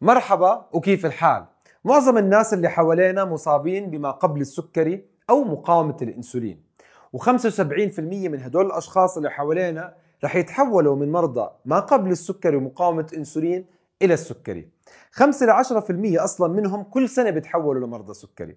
مرحبا وكيف الحال؟ معظم الناس اللي حوالينا مصابين بما قبل السكري أو مقاومة الإنسولين و75% من هدول الأشخاص اللي حوالينا رح يتحولوا من مرضى ما قبل السكري ومقاومة إنسولين إلى السكري 5 ل 10% أصلا منهم كل سنة بتحولوا لمرضى سكري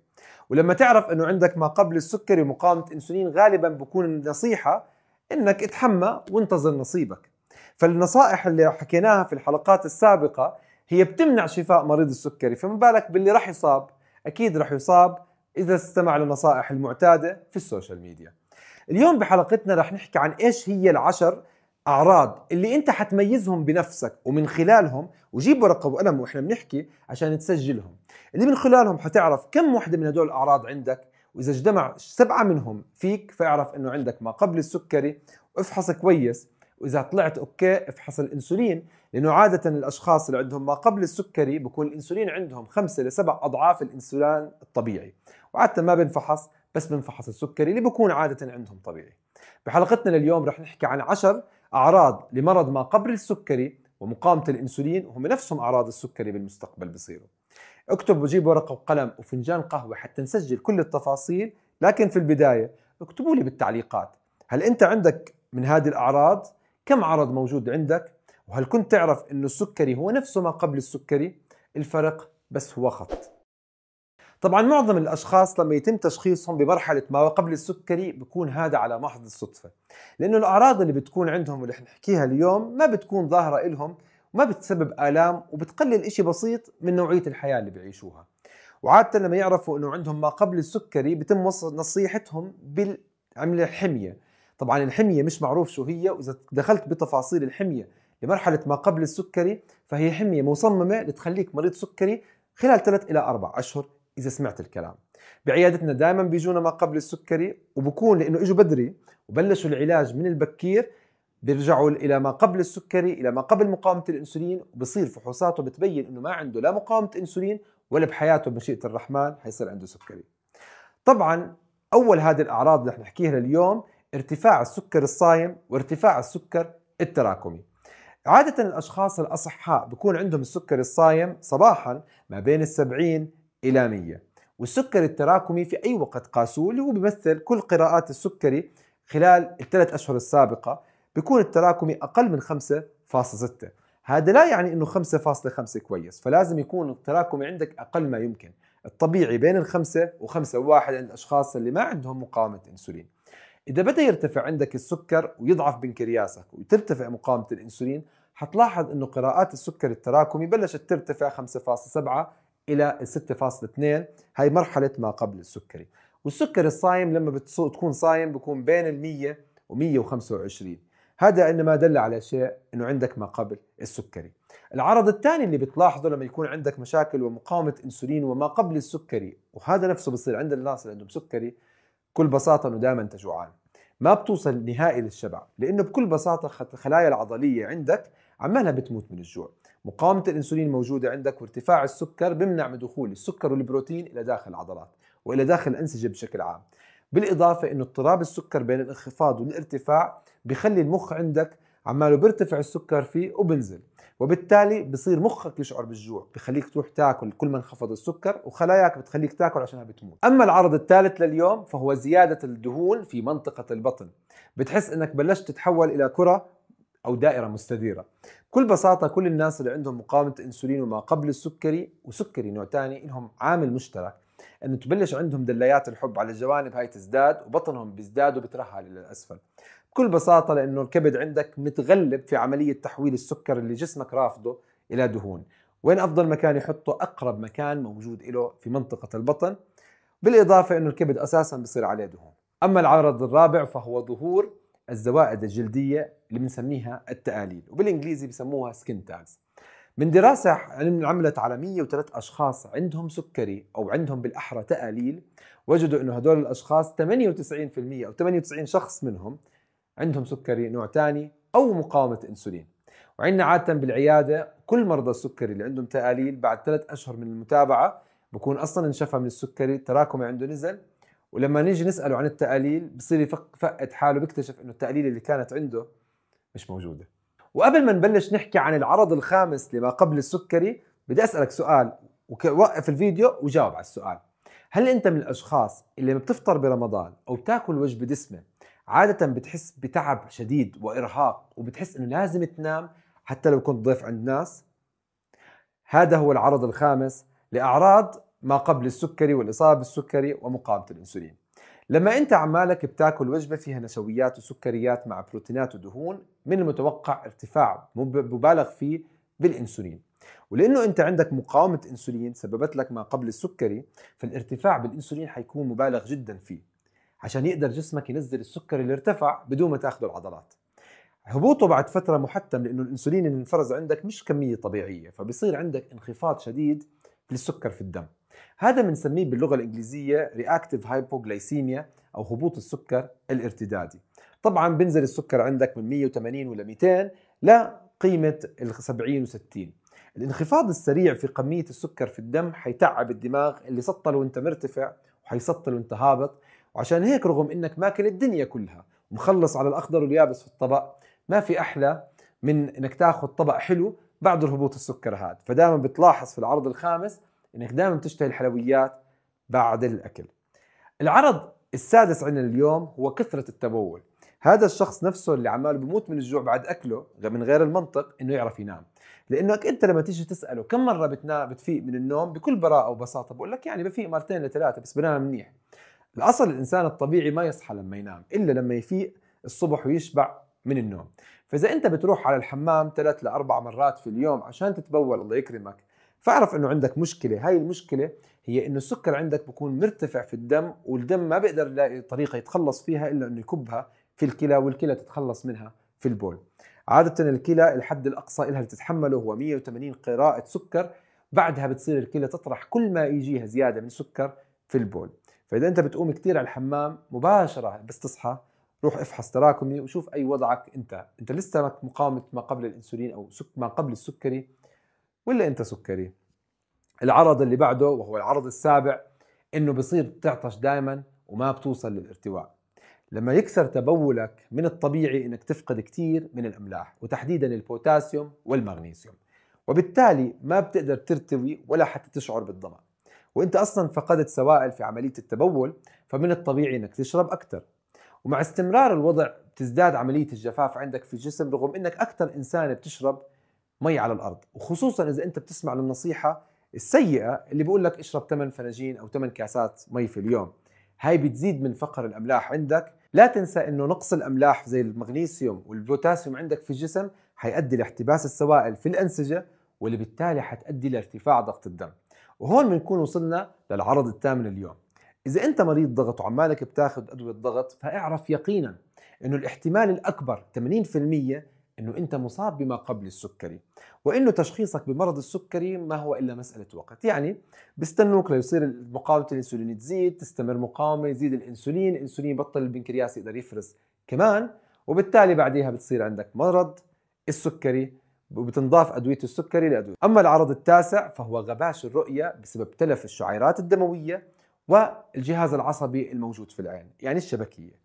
ولما تعرف أنه عندك ما قبل السكري ومقاومة إنسولين غالبا بكون النصيحة أنك اتحمى وانتظر نصيبك فالنصائح اللي حكيناها في الحلقات السابقة هي بتمنع شفاء مريض السكري فما بالك باللي راح يصاب اكيد راح يصاب اذا استمع لنصائح المعتاده في السوشيال ميديا اليوم بحلقتنا راح نحكي عن ايش هي العشر اعراض اللي انت حتميزهم بنفسك ومن خلالهم وجيب ورقه وقلم واحنا بنحكي عشان تسجلهم اللي من خلالهم حتعرف كم وحده من هدول الاعراض عندك واذا اجتمع سبعه منهم فيك فاعرف انه عندك ما قبل السكري وافحص كويس واذا طلعت اوكي افحص الانسولين لانه عاده الاشخاص اللي عندهم ما قبل السكري بكون الانسولين عندهم خمسة لسبع اضعاف الانسولين الطبيعي وعاده ما بنفحص بس بنفحص السكري اللي بكون عاده عندهم طبيعي بحلقتنا لليوم رح نحكي عن عشر اعراض لمرض ما قبل السكري ومقاومه الانسولين وهم نفسهم اعراض السكري بالمستقبل بصيروا اكتب وجيب ورقه وقلم وفنجان قهوه حتى نسجل كل التفاصيل لكن في البدايه اكتبوا لي بالتعليقات هل انت عندك من هذه الاعراض كم عرض موجود عندك وهل كنت تعرف أن السكري هو نفسه ما قبل السكري الفرق بس هو خط طبعا معظم الاشخاص لما يتم تشخيصهم بمرحله ما قبل السكري بكون هذا على محض الصدفه لانه الاعراض اللي بتكون عندهم واللي حنحكيها اليوم ما بتكون ظاهره إلهم وما بتسبب الام وبتقلل شيء بسيط من نوعيه الحياه اللي بيعيشوها وعاده لما يعرفوا انه عندهم ما قبل السكري بتم نصيحتهم بالعمل الحميه طبعا الحمية مش معروف شو هي وإذا دخلت بتفاصيل الحمية لمرحلة ما قبل السكري فهي حمية مصممة لتخليك مريض سكري خلال 3 إلى 4 أشهر إذا سمعت الكلام بعيادتنا دائما بيجونا ما قبل السكري وبكون لأنه إجوا بدري وبلشوا العلاج من البكير بيرجعوا الى ما قبل السكري الى ما قبل مقاومه الانسولين وبصير فحوصاته بتبين انه ما عنده لا مقاومه انسولين ولا بحياته بمشيئه الرحمن حيصير عنده سكري. طبعا اول هذه الاعراض اللي رح نحكيها لليوم ارتفاع السكر الصايم وارتفاع السكر التراكمي عادة الأشخاص الأصحاء بكون عندهم السكر الصايم صباحا ما بين السبعين إلى 100 والسكر التراكمي في أي وقت قاسوه اللي هو بيمثل كل قراءات السكري خلال الثلاث أشهر السابقة بيكون التراكمي أقل من 5.6 هذا لا يعني انه 5.5 كويس فلازم يكون التراكمي عندك اقل ما يمكن الطبيعي بين الخمسة وخمسة وواحد عند الاشخاص اللي ما عندهم مقاومة انسولين إذا بدأ يرتفع عندك السكر ويضعف بنكرياسك وترتفع مقاومة الأنسولين حتلاحظ أنه قراءات السكر التراكمي بلشت ترتفع 5.7 إلى 6.2 هاي مرحلة ما قبل السكري والسكر الصايم لما تكون صايم بكون بين ال 100 و 125 هذا انما دل على شيء انه عندك ما قبل السكري. العرض الثاني اللي بتلاحظه لما يكون عندك مشاكل ومقاومه انسولين وما قبل السكري وهذا نفسه بصير عند الناس اللي عندهم سكري بكل بساطه انه دائما انت جوعان ما بتوصل نهائي للشبع لانه بكل بساطه الخلايا العضليه عندك عمالها بتموت من الجوع مقاومه الانسولين موجوده عندك وارتفاع السكر بمنع من دخول السكر والبروتين الى داخل العضلات والى داخل الانسجه بشكل عام بالاضافه انه اضطراب السكر بين الانخفاض والارتفاع بخلي المخ عندك عماله بيرتفع السكر فيه وبنزل وبالتالي بصير مخك يشعر بالجوع بخليك تروح تاكل كل ما انخفض السكر وخلاياك بتخليك تاكل عشانها بتموت اما العرض الثالث لليوم فهو زياده الدهون في منطقه البطن بتحس انك بلشت تتحول الى كره او دائره مستديره بكل بساطه كل الناس اللي عندهم مقاومه انسولين وما قبل السكري وسكري نوع ثاني لهم عامل مشترك انه تبلش عندهم دليات الحب على الجوانب هاي تزداد وبطنهم بيزداد وبترهل الى الاسفل بكل بساطه لانه الكبد عندك متغلب في عمليه تحويل السكر اللي جسمك رافضه الى دهون وين افضل مكان يحطه اقرب مكان موجود له في منطقه البطن بالاضافه انه الكبد اساسا بصير عليه دهون اما العرض الرابع فهو ظهور الزوائد الجلديه اللي بنسميها التآليل وبالانجليزي بسموها سكين تاجز من دراسة عملت على 103 أشخاص عندهم سكري أو عندهم بالأحرى تقاليل وجدوا أنه هدول الأشخاص 98% أو 98 شخص منهم عندهم سكري نوع ثاني أو مقاومة أنسولين وعندنا عادة بالعيادة كل مرضى السكري اللي عندهم تقاليل بعد ثلاث أشهر من المتابعة بكون أصلا انشفى من السكري تراكمي عنده نزل ولما نيجي نسأله عن التقاليل بصير يفقد حاله بيكتشف أنه التقاليل اللي كانت عنده مش موجوده وقبل ما نبلش نحكي عن العرض الخامس لما قبل السكري بدي اسالك سؤال وقف الفيديو وجاوب على السؤال هل انت من الاشخاص اللي بتفطر برمضان او بتاكل وجبه دسمه عاده بتحس بتعب شديد وارهاق وبتحس انه لازم تنام حتى لو كنت ضيف عند ناس هذا هو العرض الخامس لاعراض ما قبل السكري والاصابه بالسكري ومقاومه الانسولين لما انت عمالك بتاكل وجبه فيها نشويات وسكريات مع بروتينات ودهون من المتوقع ارتفاع مبالغ فيه بالانسولين ولانه انت عندك مقاومه انسولين سببت لك ما قبل السكري فالارتفاع بالانسولين حيكون مبالغ جدا فيه عشان يقدر جسمك ينزل السكر اللي ارتفع بدون ما تاخذه العضلات هبوطه بعد فتره محتم لانه الانسولين اللي انفرز عندك مش كميه طبيعيه فبصير عندك انخفاض شديد للسكر في الدم هذا بنسميه باللغه الانجليزيه رياكتيف هايبوغليسيميا او هبوط السكر الارتدادي طبعا بنزل السكر عندك من 180 ولا 200 لقيمه ال 70 و60 الانخفاض السريع في كميه السكر في الدم حيتعب الدماغ اللي سطل وانت مرتفع وحيسطل وانت هابط وعشان هيك رغم انك ماكل الدنيا كلها ومخلص على الاخضر واليابس في الطبق ما في احلى من انك تاخذ طبق حلو بعد هبوط السكر هذا فدائما بتلاحظ في العرض الخامس انك دائما بتشتهي الحلويات بعد الاكل العرض السادس عندنا اليوم هو كثره التبول هذا الشخص نفسه اللي عمال بموت من الجوع بعد اكله من غير المنطق انه يعرف ينام لانك انت لما تيجي تساله كم مره بتنام بتفيق من النوم بكل براءه وبساطه بقول لك يعني بفيق مرتين لثلاثه بس بنام منيح الاصل الانسان الطبيعي ما يصحى لما ينام الا لما يفيق الصبح ويشبع من النوم فاذا انت بتروح على الحمام ثلاث لاربع مرات في اليوم عشان تتبول الله يكرمك فاعرف انه عندك مشكله هاي المشكله هي انه السكر عندك بكون مرتفع في الدم والدم ما بيقدر يلاقي طريقه يتخلص فيها الا انه يكبها في الكلى والكلى تتخلص منها في البول عاده الكلى الحد الاقصى لها اللي تتحمله هو 180 قراءه سكر بعدها بتصير الكلى تطرح كل ما يجيها زياده من سكر في البول فاذا انت بتقوم كثير على الحمام مباشره بس تصحى روح افحص تراكمي وشوف اي وضعك انت انت لسه مقاومه ما قبل الانسولين او ما قبل السكري ولا انت سكري العرض اللي بعده وهو العرض السابع انه بصير تعطش دائما وما بتوصل للارتواء لما يكسر تبولك من الطبيعي انك تفقد كثير من الاملاح وتحديدا البوتاسيوم والمغنيسيوم وبالتالي ما بتقدر ترتوي ولا حتى تشعر بالظما وانت اصلا فقدت سوائل في عمليه التبول فمن الطبيعي انك تشرب اكثر ومع استمرار الوضع بتزداد عمليه الجفاف عندك في الجسم رغم انك اكثر انسان بتشرب مي على الارض وخصوصا اذا انت بتسمع للنصيحه السيئه اللي بيقول لك اشرب 8 فناجين او 8 كاسات مي في اليوم هاي بتزيد من فقر الاملاح عندك لا تنسى انه نقص الاملاح زي المغنيسيوم والبوتاسيوم عندك في الجسم حيؤدي لاحتباس السوائل في الانسجه واللي بالتالي حتؤدي لارتفاع ضغط الدم وهون بنكون وصلنا للعرض الثامن اليوم اذا انت مريض ضغط وعمالك بتاخذ ادويه ضغط فاعرف يقينا انه الاحتمال الاكبر 80% انه انت مصاب بما قبل السكري وانه تشخيصك بمرض السكري ما هو الا مساله وقت يعني بيستنوك ليصير مقاومه الانسولين تزيد تستمر مقاومه يزيد الانسولين الانسولين بطل البنكرياس يقدر يفرز كمان وبالتالي بعديها بتصير عندك مرض السكري وبتنضاف أدوية السكري لأدوية أما العرض التاسع فهو غباش الرؤية بسبب تلف الشعيرات الدموية والجهاز العصبي الموجود في العين يعني الشبكية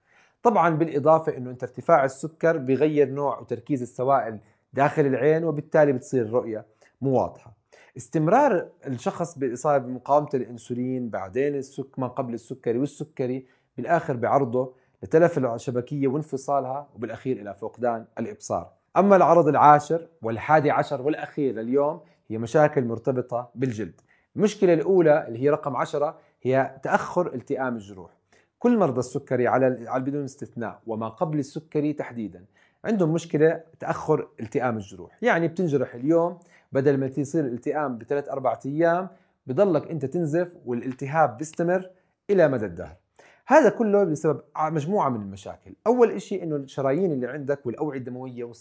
طبعا بالإضافة أنه أنت ارتفاع السكر بغير نوع وتركيز السوائل داخل العين وبالتالي بتصير الرؤية مو واضحة استمرار الشخص بالإصابة بمقاومة الأنسولين بعدين السك ما قبل السكري والسكري بالآخر بعرضه لتلف الشبكية وانفصالها وبالأخير إلى فقدان الإبصار أما العرض العاشر والحادي عشر والأخير لليوم هي مشاكل مرتبطة بالجلد المشكلة الأولى اللي هي رقم عشرة هي تأخر التئام الجروح كل مرضى السكري على بدون استثناء وما قبل السكري تحديدا عندهم مشكلة تأخر التئام الجروح يعني بتنجرح اليوم بدل ما تصير التئام بثلاث أربعة أيام بضلك أنت تنزف والالتهاب بيستمر إلى مدى الدهر هذا كله بسبب مجموعة من المشاكل أول شيء أنه الشرايين اللي عندك والأوعية الدموية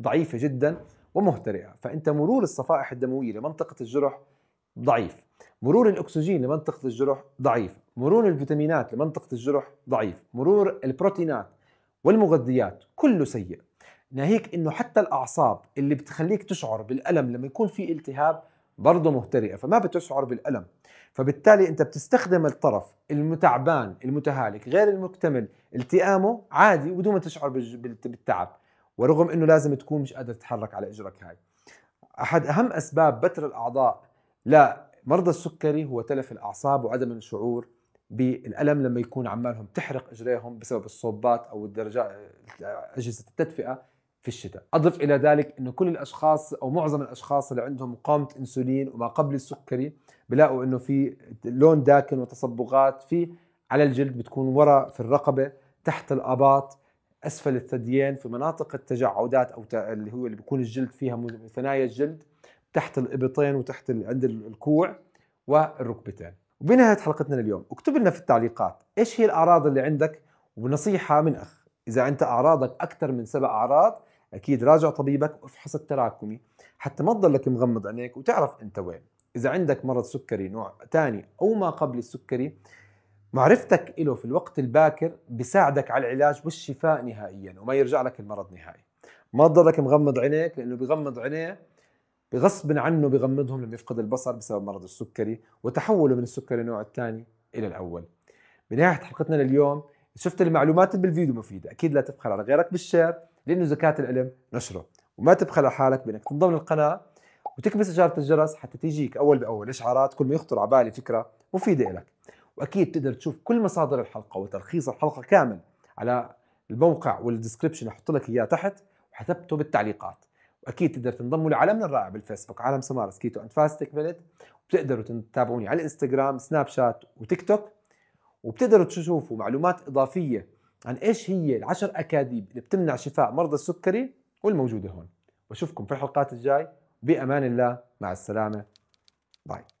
ضعيفة جدا ومهترئة فأنت مرور الصفائح الدموية لمنطقة الجرح ضعيف مرور الاكسجين لمنطقه الجرح ضعيف مرور الفيتامينات لمنطقه الجرح ضعيف مرور البروتينات والمغذيات كله سيء ناهيك انه حتى الاعصاب اللي بتخليك تشعر بالالم لما يكون في التهاب برضه مهترئه فما بتشعر بالالم فبالتالي انت بتستخدم الطرف المتعبان المتهالك غير المكتمل التئامه عادي وبدون ما تشعر بالتعب ورغم انه لازم تكون مش قادر تتحرك على اجرك هاي احد اهم اسباب بتر الاعضاء لا مرضى السكري هو تلف الأعصاب وعدم الشعور بالألم لما يكون عمالهم تحرق إجريهم بسبب الصوبات أو الدرجات أجهزة التدفئة في الشتاء أضف إلى ذلك أنه كل الأشخاص أو معظم الأشخاص اللي عندهم مقاومة أنسولين وما قبل السكري بلاقوا أنه في لون داكن وتصبغات في على الجلد بتكون وراء في الرقبة تحت الأباط أسفل الثديين في مناطق التجعدات أو اللي هو اللي بيكون الجلد فيها ثنايا الجلد تحت الابطين وتحت عند الكوع والركبتين وبنهايه حلقتنا لليوم اكتب لنا في التعليقات ايش هي الاعراض اللي عندك ونصيحه من اخ اذا انت اعراضك اكثر من سبع اعراض اكيد راجع طبيبك وافحص التراكمي حتى ما تضلك مغمض عينيك وتعرف انت وين اذا عندك مرض سكري نوع ثاني او ما قبل السكري معرفتك له في الوقت الباكر بيساعدك على العلاج والشفاء نهائيا وما يرجع لك المرض نهائي ما تضلك مغمض عينيك لانه بغمض عينيه بغصب عنه بغمضهم لما يفقد البصر بسبب مرض السكري وتحوله من السكري النوع الثاني الى الاول بنهايه حلقتنا لليوم شفت المعلومات بالفيديو مفيده اكيد لا تبخل على غيرك بالشير لانه زكاه العلم نشره وما تبخل على حالك بانك تنضم للقناه وتكبس اشاره الجرس حتى تيجيك اول باول اشعارات كل ما يخطر على بالي فكره مفيده لك واكيد تقدر تشوف كل مصادر الحلقه وتلخيص الحلقه كامل على الموقع والديسكربشن احط لك اياه تحت وحسبته بالتعليقات واكيد تقدر تنضموا لعالمنا الرائع بالفيسبوك عالم سمارس كيتو اند فاستك مينت وبتقدروا تتابعوني على الانستغرام سناب شات وتيك توك وبتقدروا تشوفوا معلومات اضافيه عن ايش هي العشر اكاذيب اللي بتمنع شفاء مرضى السكري والموجوده هون بشوفكم في الحلقات الجاي بامان الله مع السلامه باي